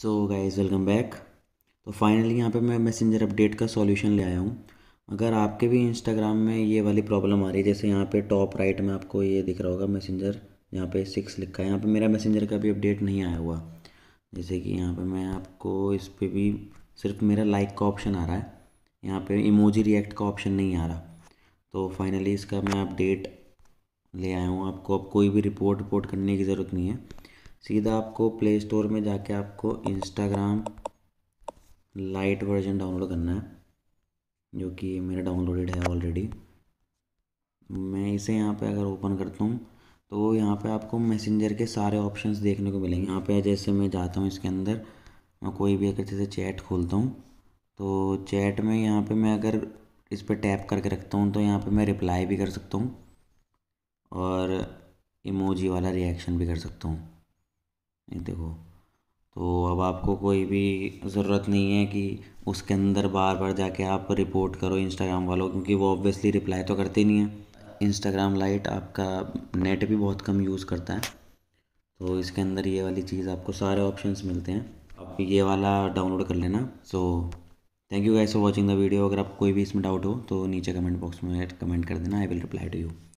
सो guys welcome back तो finally यहाँ पे मैं मैसेंजर अपडेट का सॉल्यूशन ले आया हूँ अगर आपके भी इंस्टाग्राम में ये वाली प्रॉब्लम आ रही है जैसे यहाँ पे टॉप राइट में आपको ये दिख रहा होगा मैसेंजर यहाँ पे सिक्स लिखा है यहाँ पे मेरा मैसेंजर का भी अपडेट नहीं आया हुआ जैसे कि यहाँ पे मैं आपको इस पर भी सिर्फ मेरा लाइक का ऑप्शन आ रहा है यहाँ पर इमोजी रिएक्ट का ऑप्शन नहीं आ रहा तो फाइनली इसका मैं अपडेट ले आया हूँ आपको अब कोई भी रिपोर्ट रिपोर्ट करने की ज़रूरत नहीं है सीधा आपको प्ले स्टोर में जाके आपको इंस्टाग्राम लाइट वर्जन डाउनलोड करना है जो कि मेरा डाउनलोडेड है ऑलरेडी मैं इसे यहाँ पे अगर ओपन करता हूँ तो यहाँ पे आपको मैसेंजर के सारे ऑप्शंस देखने को मिलेंगे यहाँ पे जैसे मैं जाता हूँ इसके अंदर मैं कोई भी अगर जैसे चैट खोलता हूँ तो चैट में यहाँ पे मैं अगर इस पर टैप करके रखता हूँ तो यहाँ पे मैं रिप्लाई भी कर सकता हूँ और इमोजी वाला रिएक्शन भी कर सकता हूँ ये देखो तो अब आपको कोई भी ज़रूरत नहीं है कि उसके अंदर बार बार जाके आप रिपोर्ट करो इंस्टाग्राम वालों क्योंकि वो ऑब्वियसली रिप्लाई तो करते नहीं है इंस्टाग्राम लाइट आपका नेट भी बहुत कम यूज़ करता है तो इसके अंदर ये वाली चीज़ आपको सारे ऑप्शंस मिलते हैं आप ये वाला डाउनलोड कर लेना so thank you guys for watching the video अगर आपको कोई भी इसमें डाउट हो तो नीचे कमेंट बॉक्स में कमेंट कर देना I will reply to you